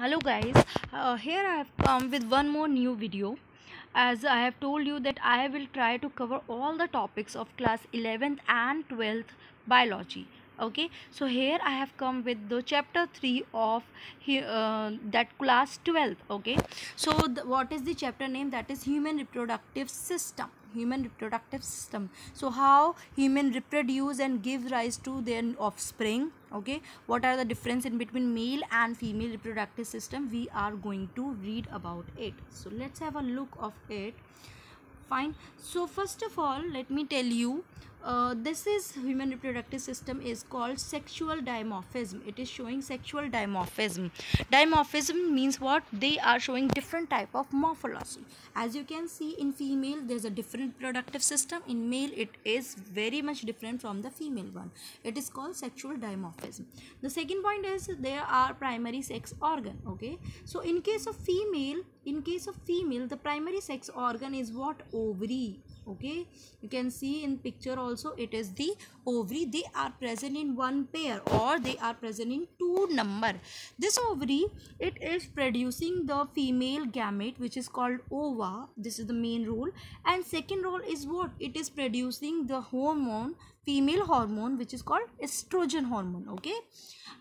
hello guys uh, here i have come with one more new video as i have told you that i will try to cover all the topics of class 11th and 12th biology okay so here i have come with the chapter 3 of uh, that class 12 okay so the, what is the chapter name that is human reproductive system human reproductive system so how human reproduce and give rise to their offspring okay what are the difference in between male and female reproductive system we are going to read about it so let's have a look of it fine so first of all let me tell you uh, this is human reproductive system is called sexual dimorphism it is showing sexual dimorphism dimorphism means what they are showing different type of morphology as you can see in female there's a different reproductive system in male it is very much different from the female one it is called sexual dimorphism the second point is there are primary sex organ okay so in case of female in case of female the primary sex organ is what ovary okay you can see in picture also it is the ovary they are present in one pair or they are present in two number this ovary it is producing the female gamete which is called ova this is the main role and second role is what it is producing the hormone female hormone which is called estrogen hormone okay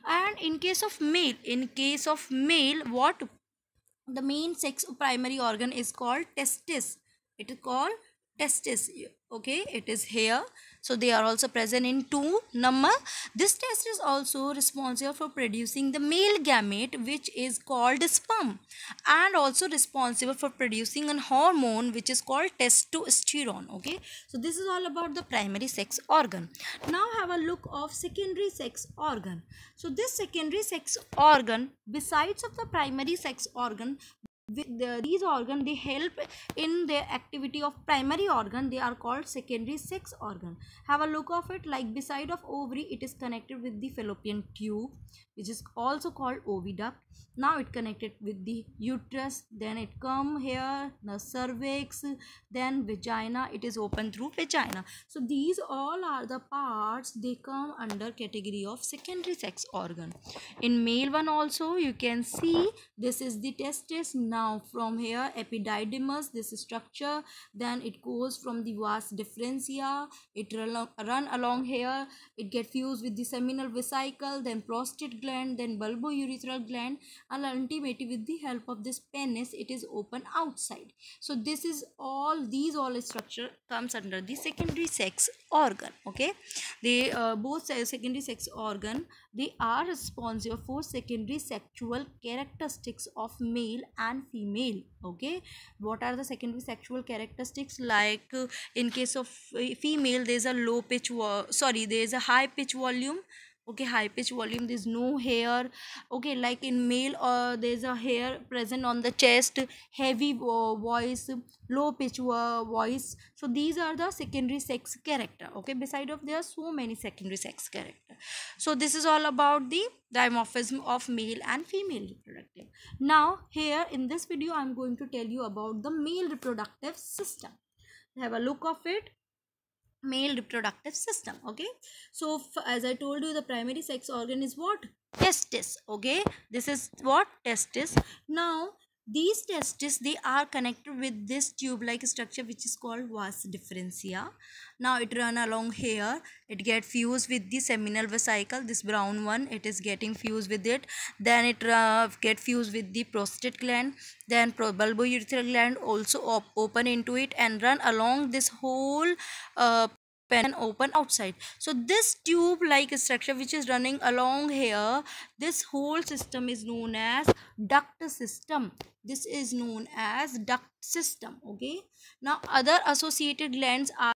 and in case of male in case of male what the main sex primary organ is called testis it is called testis okay it is here so they are also present in two number this test is also responsible for producing the male gamete which is called sperm and also responsible for producing an hormone which is called testosterone okay so this is all about the primary sex organ now have a look of secondary sex organ so this secondary sex organ besides of the primary sex organ the, these organ they help in the activity of primary organ they are called secondary sex organ have a look of it like beside of ovary it is connected with the fallopian tube which is also called oviduct now it connected with the uterus then it come here the cervix then vagina it is open through vagina so these all are the parts they come under category of secondary sex organ in male one also you can see this is the testis now now from here epididymis this structure then it goes from the vas deferensia. it run along, run along here it get fused with the seminal vesicle then prostate gland then bulbo urethral gland and ultimately with the help of this penis it is open outside so this is all these all structure comes under the secondary sex organ okay they uh, both secondary sex organ they are responsible for secondary sexual characteristics of male and female. Okay, what are the secondary sexual characteristics? Like uh, in case of uh, female, there is a low pitch, sorry, there is a high pitch volume okay high pitch volume there's no hair okay like in male uh, there's a hair present on the chest heavy uh, voice low pitch uh, voice so these are the secondary sex character okay beside of there are so many secondary sex character so this is all about the dimorphism of male and female reproductive now here in this video i'm going to tell you about the male reproductive system have a look of it male reproductive system okay so as i told you the primary sex organ is what testis okay this is what testis now these testes, they are connected with this tube-like structure which is called vas differentia. Now it run along here. It get fused with the seminal vesicle, this brown one. It is getting fused with it. Then it uh, get fused with the prostate gland. Then bulbourethral gland also op open into it and run along this whole uh, pen and open outside so this tube like structure which is running along here this whole system is known as duct system this is known as duct system okay now other associated glands are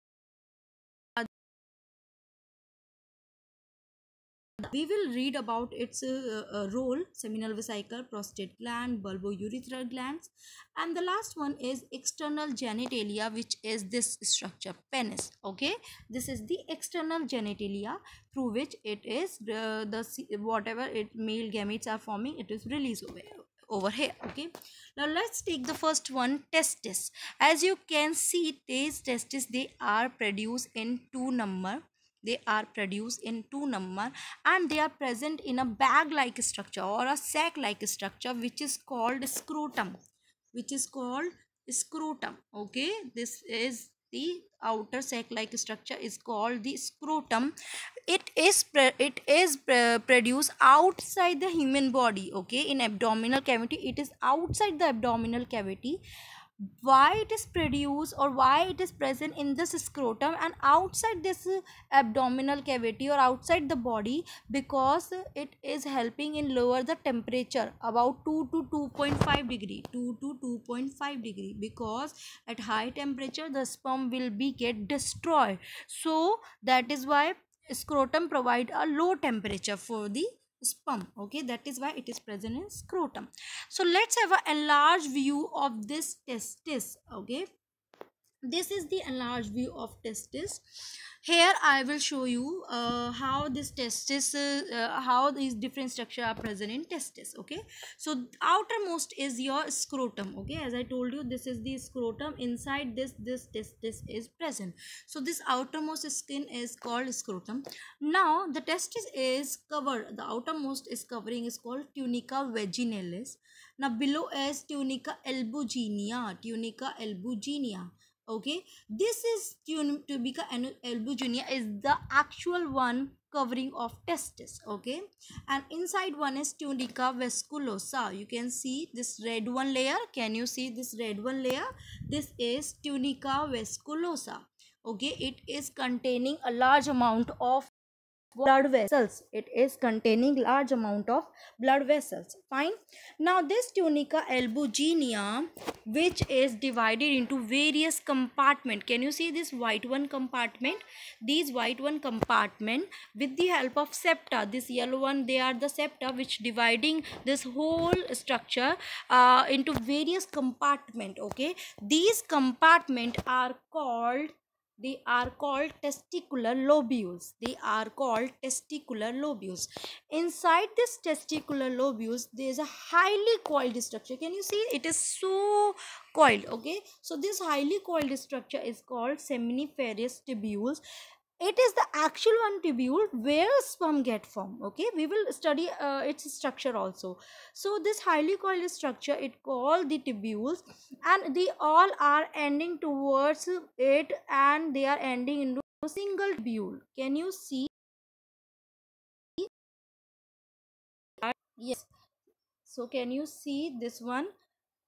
We will read about its uh, uh, role, seminal vesicle, prostate gland, bulbourethral glands. And the last one is external genitalia, which is this structure, penis. Okay, this is the external genitalia through which it is uh, the whatever it male gametes are forming, it is released over over here okay now let's take the first one testis as you can see these testis they are produced in two number they are produced in two number and they are present in a bag like structure or a sac like structure which is called scrotum which is called scrotum okay this is the outer sac like structure is called the scrotum it is it is produced outside the human body okay in abdominal cavity it is outside the abdominal cavity why it is produced or why it is present in this scrotum and outside this uh, abdominal cavity or outside the body because it is helping in lower the temperature about 2 to 2.5 degree 2 to 2.5 degree because at high temperature the sperm will be get destroyed so that is why scrotum provide a low temperature for the sperm okay that is why it is present in scrotum so let's have a enlarged view of this testis okay this is the enlarged view of testis here i will show you uh, how this testis uh, uh, how these different structure are present in testis okay so outermost is your scrotum okay as i told you this is the scrotum inside this this testis is present so this outermost skin is called scrotum now the testis is covered the outermost is covering is called tunica vaginalis now below is tunica albuginea tunica albuginea okay this is tubica albuginea is the actual one covering of testes okay and inside one is tunica vasculosa you can see this red one layer can you see this red one layer this is tunica vasculosa okay it is containing a large amount of blood vessels it is containing large amount of blood vessels fine now this tunica albuginea which is divided into various compartment can you see this white one compartment these white one compartment with the help of septa this yellow one they are the septa which dividing this whole structure uh, into various compartment okay these compartment are called they are called testicular lobules they are called testicular lobules inside this testicular lobules there is a highly coiled structure can you see it is so coiled okay so this highly coiled structure is called seminiferous tubules it is the actual tubule where sperm get formed okay we will study uh, its structure also so this highly coiled structure it called the tubules and they all are ending towards it and they are ending into a single tubule can you see yes so can you see this one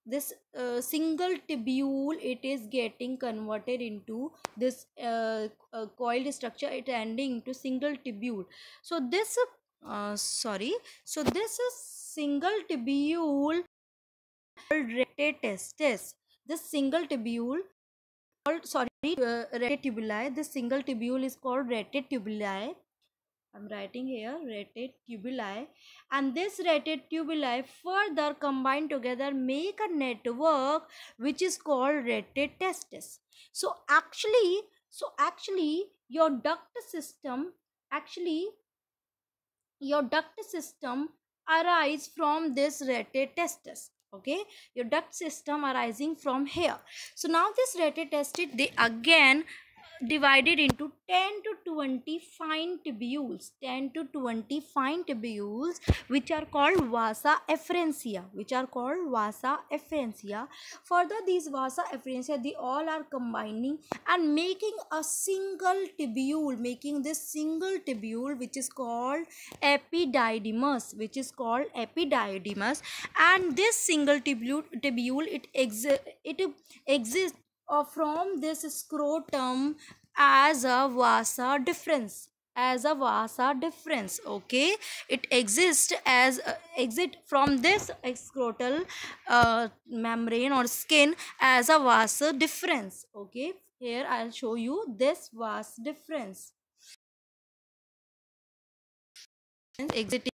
this uh, single tubule it is getting converted into this uh, uh, coiled structure it ending to single tubule so this uh, sorry so this is single tubule testis this single tubule called sorry uh, tubuli this single tubule is called tubuli I'm writing here rated tubuli and this rated tubuli further combined together make a network which is called rated testis. So actually, so actually your duct system actually your duct system arise from this rated testis okay your duct system arising from here so now this rated testis they again divided into 10 to 20 fine tubules 10 to 20 fine tubules which are called vasa efferentia which are called vasa efferentia further these vasa efferentia they all are combining and making a single tubule making this single tubule which is called epididymus which is called epididymus and this single tubule tubule it ex it exists uh, from this scrotum as a vasa difference as a vasa difference okay it exists as uh, exit from this scrotal uh, membrane or skin as a vasa difference okay here i'll show you this vas difference exiting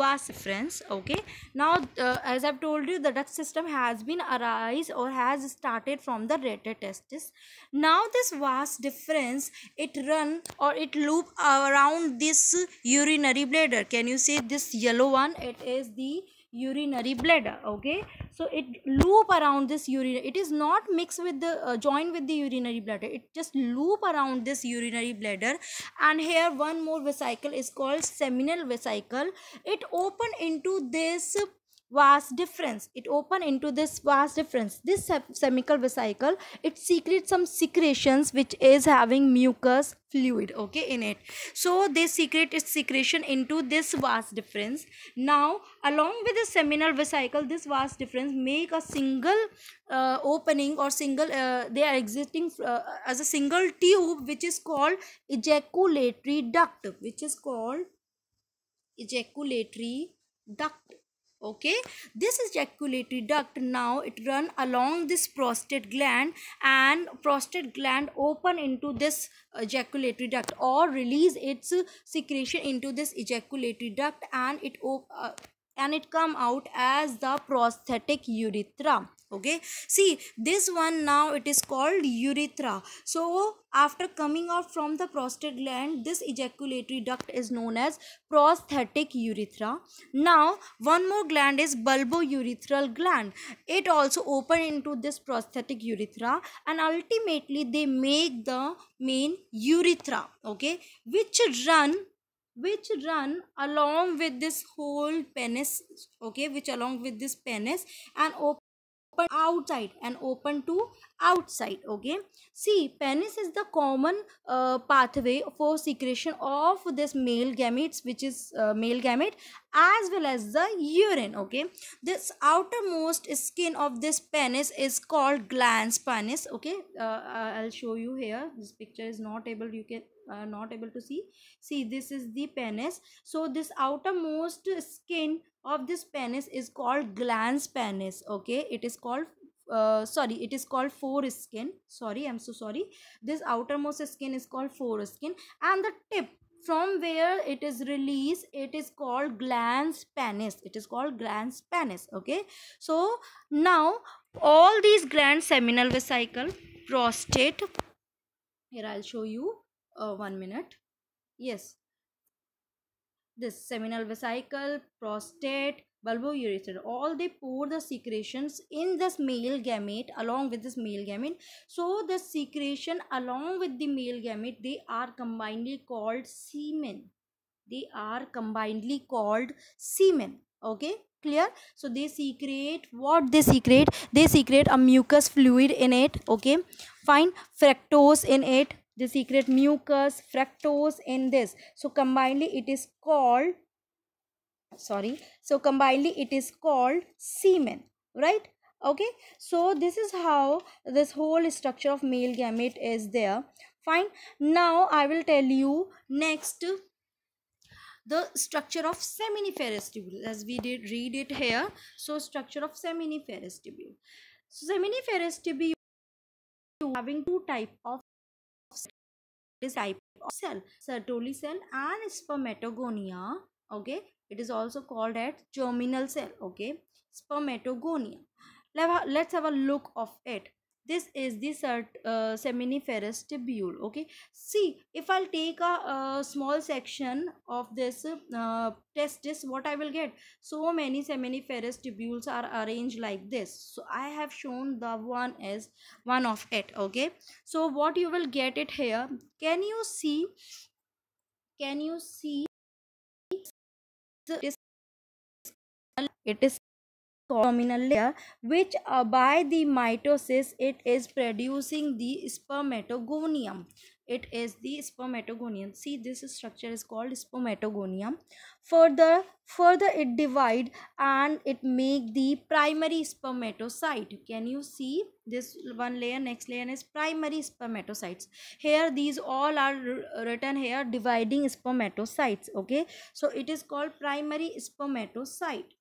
was reference okay now uh, as I've told you the Dutch system has been arise or has started from the rated testis now this was difference it run or it loop around this urinary bladder can you see this yellow one it is the urinary bladder okay so it loop around this urinary it is not mixed with the uh, joined with the urinary bladder it just loop around this urinary bladder and here one more vesicle is called seminal vesicle it open into this vast difference it open into this vast difference this semical vesicle it secretes some secretions which is having mucus fluid okay in it so they secrete its secretion into this vast difference now along with the seminal vesicle this vast difference make a single uh, opening or single uh, they are existing uh, as a single tube which is called ejaculatory duct which is called ejaculatory duct okay this is ejaculatory duct now it run along this prostate gland and prostate gland open into this ejaculatory duct or release its secretion into this ejaculatory duct and it uh, and it come out as the prosthetic urethra okay see this one now it is called urethra so after coming out from the prostate gland this ejaculatory duct is known as prosthetic urethra now one more gland is bulbourethral gland it also open into this prosthetic urethra and ultimately they make the main urethra okay which run which run along with this whole penis okay which along with this penis and open open outside and open to outside okay see penis is the common uh, pathway for secretion of this male gametes which is uh, male gamete as well as the urine okay this outermost skin of this penis is called glans penis okay uh, uh, i'll show you here this picture is not able you can uh, not able to see see this is the penis so this outermost skin of this penis is called glans penis okay it is called uh, sorry it is called foreskin sorry i'm so sorry this outermost skin is called foreskin and the tip from where it is released it is called glans penis it is called glans penis okay so now all these gland seminal vesicle prostate here i'll show you uh, one minute yes this seminal vesicle, prostate, bulbourethral all they pour the secretions in this male gamete along with this male gamete so the secretion along with the male gamete they are combinedly called semen they are combinedly called semen okay clear so they secrete what they secrete they secrete a mucus fluid in it okay fine fructose in it the secret mucus fructose in this so combinedly it is called sorry so combinedly it is called semen right okay so this is how this whole structure of male gamete is there fine now i will tell you next the structure of seminiferous tubule as we did read it here so structure of seminiferous tubule so seminiferous tubule having two type of is type cell sertoli cell and spermatogonia okay it is also called as germinal cell okay spermatogonia let's have a look of it this is the uh, seminiferous tubule okay see if i'll take a, a small section of this uh, testis what i will get so many seminiferous tubules are arranged like this so i have shown the one is one of it okay so what you will get it here can you see can you see it is Terminal layer which uh, by the mitosis it is producing the spermatogonium it is the spermatogonium see this structure is called spermatogonium further further it divide and it make the primary spermatocyte can you see this one layer next layer is primary spermatocytes here these all are written here dividing spermatocytes okay so it is called primary spermatocyte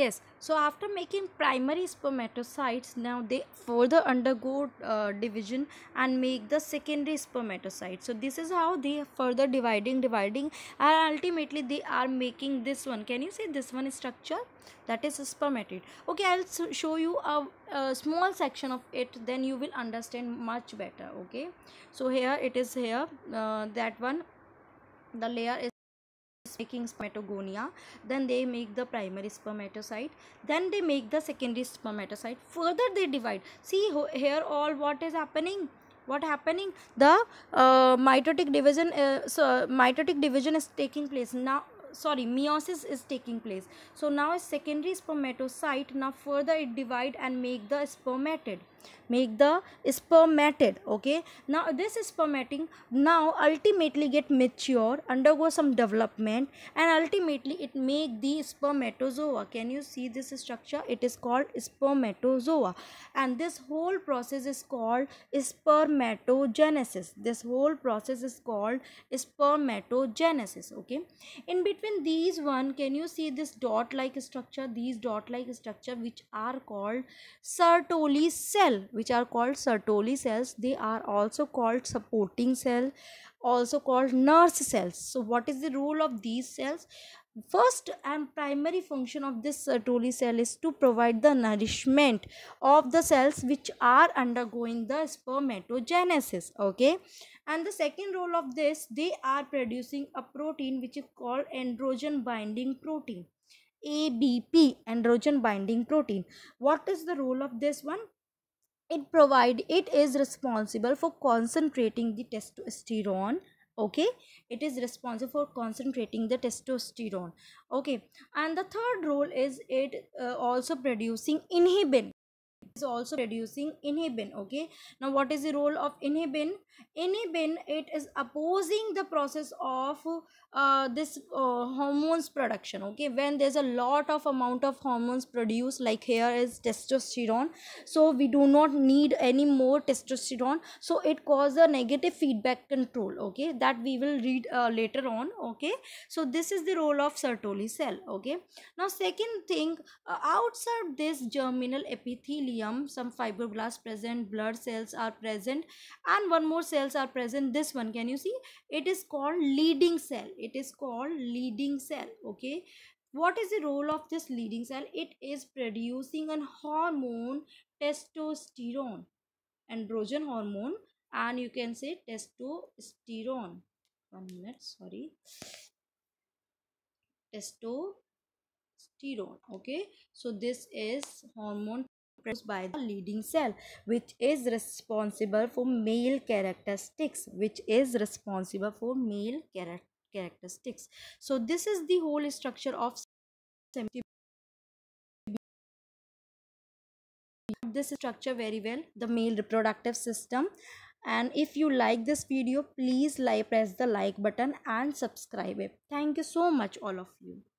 yes so after making primary spermatocytes now they further undergo uh, division and make the secondary spermatocytes so this is how they further dividing dividing and ultimately they are making this one can you see this one structure that is spermatid okay i'll show you a, a small section of it then you will understand much better okay so here it is here uh, that one the layer is making spermatogonia then they make the primary spermatocyte then they make the secondary spermatocyte further they divide see here all what is happening what happening the uh, mitotic division uh, so mitotic division is taking place now sorry meiosis is taking place so now a secondary spermatocyte now further it divide and make the spermatid make the spermatid okay now this spermatin now ultimately get mature undergo some development and ultimately it make the spermatozoa can you see this structure it is called spermatozoa and this whole process is called spermatogenesis this whole process is called spermatogenesis okay in between between these one can you see this dot like structure these dot like structure which are called sertoli cell which are called sertoli cells they are also called supporting cell also called nurse cells so what is the role of these cells first and primary function of this Sertoli uh, cell is to provide the nourishment of the cells which are undergoing the spermatogenesis okay and the second role of this they are producing a protein which is called androgen binding protein ABP androgen binding protein what is the role of this one it provide it is responsible for concentrating the testosterone okay it is responsible for concentrating the testosterone okay and the third role is it uh, also producing inhibin is also producing inhibin okay now what is the role of inhibin any bin it is opposing the process of uh, this uh, hormones production okay when there's a lot of amount of hormones produced like here is testosterone so we do not need any more testosterone so it causes a negative feedback control okay that we will read uh, later on okay so this is the role of sertoli cell okay now second thing uh, outside this germinal epithelium some fibroblasts present blood cells are present and one more more cells are present this one can you see it is called leading cell it is called leading cell okay what is the role of this leading cell it is producing an hormone testosterone androgen hormone and you can say testosterone one minute sorry testosterone okay so this is hormone produced by the leading cell which is responsible for male characteristics which is responsible for male char characteristics so this is the whole structure of this structure very well the male reproductive system and if you like this video please like press the like button and subscribe it thank you so much all of you